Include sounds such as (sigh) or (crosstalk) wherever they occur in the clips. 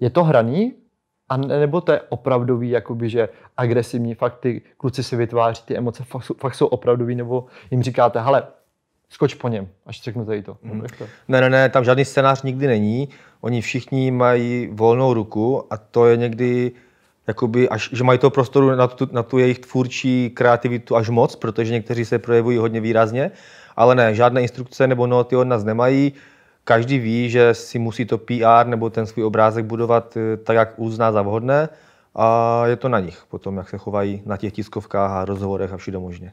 je to hraný? A nebo to je opravdový, jakoby, že agresivní, fakt ty kluci si vytváří ty emoce, fakt, fakt jsou opravdový, nebo jim říkáte, hele, skoč po něm, až řeknu tady to. Mm. Ne, ne, ne, tam žádný scénář nikdy není. Oni všichni mají volnou ruku a to je někdy, jakoby, až, že mají to prostoru na tu, na tu jejich tvůrčí kreativitu až moc, protože někteří se projevují hodně výrazně, ale ne, žádné instrukce nebo noty od nás nemají. Každý ví, že si musí to PR nebo ten svůj obrázek budovat eh, tak, jak uzná za vhodné a je to na nich potom, jak se chovají na těch tiskovkách a rozhovorech a všude možně.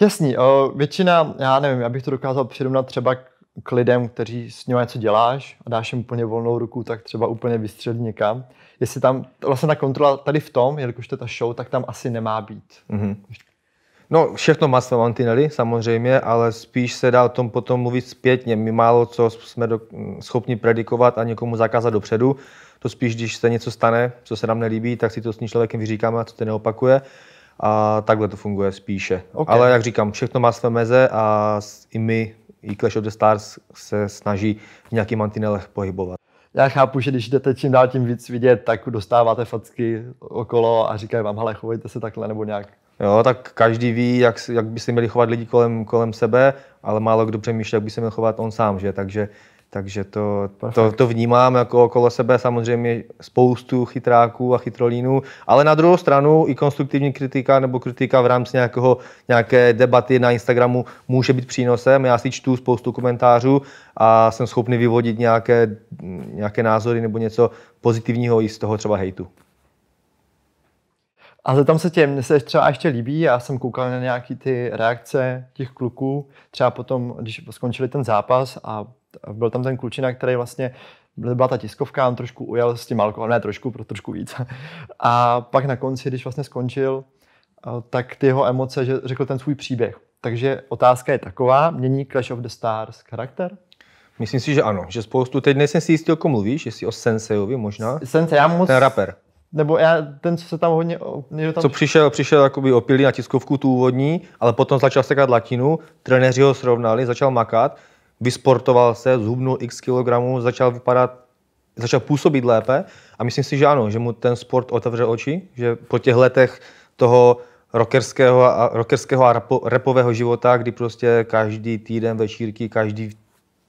Jasný, většina, já nevím, já bych to dokázal přirovnat třeba k lidem, kteří s nimi něco děláš a dáš jim úplně volnou ruku, tak třeba úplně vystřelit někam. Jestli tam, vlastně ta kontrola tady v tom, jelikož to je ta show, tak tam asi nemá být. Mm-hmm. No, všechno má své mantinely, samozřejmě, ale spíš se dá o tom potom mluvit zpětně. My málo co jsme do, schopni predikovat a někomu zakázat dopředu. To spíš, když se něco stane, co se nám nelíbí, tak si to s tím člověkem vyříkáme a to neopakuje. A takhle to funguje spíše. Okay. Ale jak říkám, všechno má své meze a i my, i Clash of the Stars, se snaží v nějakých mantinelech pohybovat já chápu, že když jdete čím dál tím víc vidět, tak dostáváte facky okolo a říkají vám, hele, chovejte se takhle nebo nějak. Jo, tak každý ví, jak, jak by se měli chovat lidi kolem, kolem sebe, ale málo kdo přemýšlí, jak by se měl chovat on sám, že? Takže takže to, to, to vnímám jako okolo sebe samozřejmě spoustu chytráků a chytrolínů, ale na druhou stranu i konstruktivní kritika nebo kritika v rámci nějakého, nějaké debaty na Instagramu může být přínosem. Já si čtu spoustu komentářů a jsem schopný vyvodit nějaké, nějaké názory nebo něco pozitivního i z toho třeba hejtu. Ale tam se těm, mně se třeba ještě líbí, já jsem koukal na nějaké ty reakce těch kluků, třeba potom, když skončili ten zápas a byl tam ten klučina, který vlastně byla ta tiskovka, on trošku ujel s tím alkoholem, ne trošku, pro trošku víc. (laughs) A pak na konci, když vlastně skončil, eh, tak ty jeho emoce, že řekl ten svůj příběh. Takže otázka je taková, mění Clash of the Stars charakter? Myslím si, že ano, že spoustu, teď nejsem si jistý, o kom mluvíš, jestli o Sensejovi možná. Sensei, já moc... Ten rapper. Nebo já, ten, co se tam hodně... Tam... Co přišel, přišel jakoby opilý na tiskovku tu úvodní, ale potom začal sekat latinu, trenéři ho srovnali, začal makat vysportoval se, zhubnul x kilogramů, začal vypadat, začal působit lépe a myslím si, že ano, že mu ten sport otevřel oči, že po těch letech toho rockerského a, rockerského a rapo, repového života, kdy prostě každý týden večírky, každý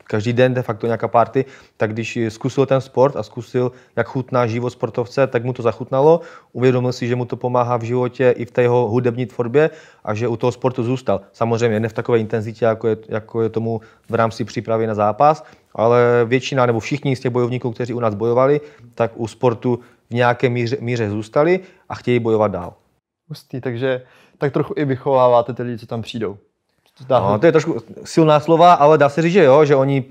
každý den de facto nějaká party, tak když zkusil ten sport a zkusil, jak chutná život sportovce, tak mu to zachutnalo, uvědomil si, že mu to pomáhá v životě i v té jeho hudební tvorbě a že u toho sportu zůstal. Samozřejmě ne v takové intenzitě, jako je, jako je tomu v rámci přípravy na zápas, ale většina nebo všichni z těch bojovníků, kteří u nás bojovali, tak u sportu v nějaké míře, míře zůstali a chtějí bojovat dál. Hustý, takže tak trochu i vychováváte ty lidi, co tam přijdou. No, to je trošku silná slova, ale dá se říct, že jo, že oni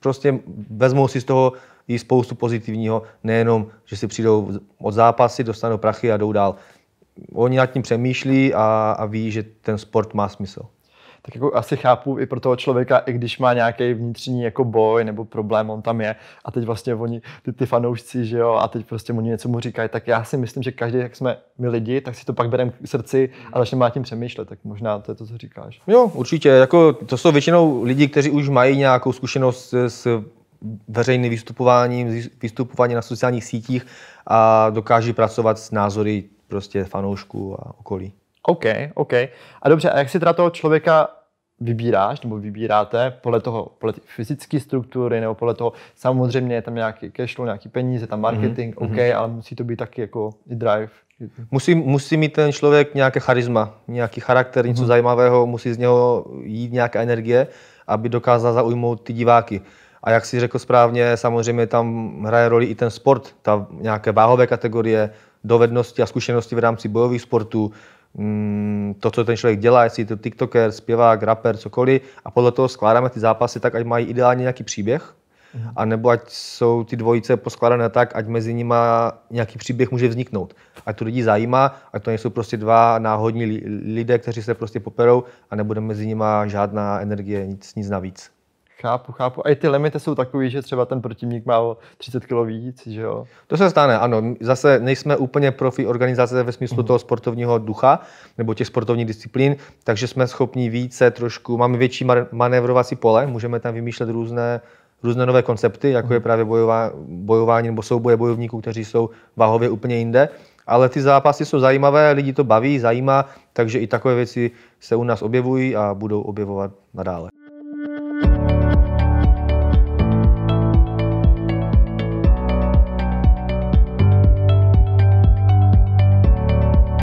prostě vezmou si z toho i spoustu pozitivního, nejenom, že si přijdou od zápasy, dostanou prachy a jdou dál. Oni nad tím přemýšlí a, a ví, že ten sport má smysl tak jako asi chápu i pro toho člověka, i když má nějaký vnitřní jako boj nebo problém, on tam je a teď vlastně oni, ty, ty fanoušci, že jo, a teď prostě oni něco mu říkají, tak já si myslím, že každý, jak jsme my lidi, tak si to pak bereme k srdci a začneme nad tím přemýšlet, tak možná to je to, co říkáš. Jo, určitě, jako to jsou většinou lidi, kteří už mají nějakou zkušenost s veřejným vystupováním, vystupování na sociálních sítích a dokáží pracovat s názory prostě fanoušků a okolí. OK, OK. A dobře, a jak si teda toho člověka vybíráš nebo vybíráte podle toho, podle fyzické struktury nebo podle toho, samozřejmě je tam nějaký cash flow, nějaký peníze, tam mhm, marketing, mm-hmm. OK, ale musí to být taky jako i drive. Musí, musí mít ten člověk nějaké charisma, nějaký charakter, něco mm-hmm. zajímavého, musí z něho jít nějaká energie, aby dokázal zaujmout ty diváky. A jak si řekl správně, samozřejmě tam hraje roli i ten sport, ta nějaké váhové kategorie, dovednosti a zkušenosti v rámci bojových sportů, Mm, to, co ten člověk dělá, jestli je to TikToker, zpěvák, rapper, cokoliv, a podle toho skládáme ty zápasy tak, ať mají ideálně nějaký příběh, mm. a nebo ať jsou ty dvojice poskládané tak, ať mezi nimi nějaký příběh může vzniknout. Ať to lidi zajímá, ať to nejsou prostě dva náhodní lidé, kteří se prostě poperou a nebude mezi nimi žádná energie, nic, nic navíc. Chápu, chápu. A i ty limity jsou takový, že třeba ten protivník má o 30 kg víc, že jo? To se stane, ano. Zase nejsme úplně profi organizace ve smyslu mm-hmm. toho sportovního ducha nebo těch sportovních disciplín, takže jsme schopni více trošku, máme větší manévrovací pole, můžeme tam vymýšlet různé různé nové koncepty, jako je mhm. právě bojová, bojování nebo souboje bojovníků, kteří jsou váhově úplně jinde. Ale ty zápasy jsou zajímavé, lidi to baví, zajímá, takže i takové věci se u nás objevují a budou objevovat nadále.